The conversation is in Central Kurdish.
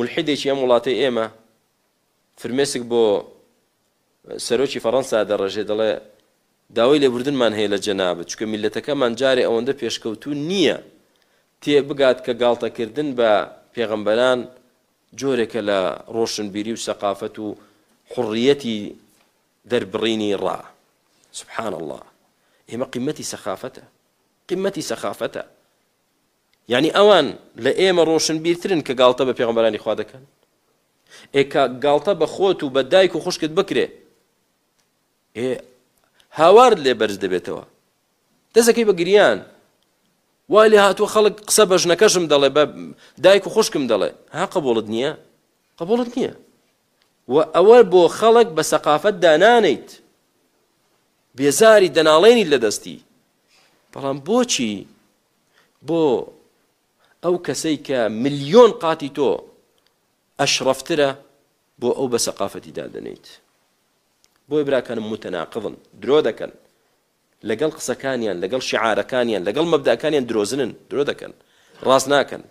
ملحدێکی ئەم مولاتي ايما فرمێسک بو سەرۆکی فرنسا دەڕژێ دلا داويلي بردن هەیە لە جناب چکە میلەتەکەمان جارێ جاري اوند نییە تي بگات کە گاڵتەکردن با پێغەمبەران جۆرێکە لە ڕۆشنبیری روشن سەقافەت و حڕەتی دربريني را سبحان الله ئێمە قیمەتی سخافته قیمەتی سخافته یعنی ئەوان لە ئێمە ڕۆشن بیرترن کە گاڵتە بە پێغمبەرانی خوا دەکەن ئێکا گاڵتە بە خۆت و بە دایک و خوشکت بکرێ ئێ هاوارد لێ بەرز دەبێتەوە دەسەکەی بە گریان وای لێ هاتووە خەڵک قسە بە ژنەکەشم دەڵێ بە دایک و خوشکم دەڵێ ها قبولت نییە قبولت نییە و ئەوە بۆ خەڵک بە سەقافەت دانانیت بێزاری دەناڵێنی لە دەستی بەڵام بۆچی بۆ ئەو کەسەی کە میلیۆن قاتی تۆ ئەشرەفترە بۆ ئەو بە سەقافەتی دادنیت بۆی براکەنم متەناقضن درۆ دەکەن لەگەڵ قسەکانیان لەگەڵ شعارەکانیان لەگەڵ مەبداکانیان درۆزنن درۆ دەکەن ڕاست ناکەن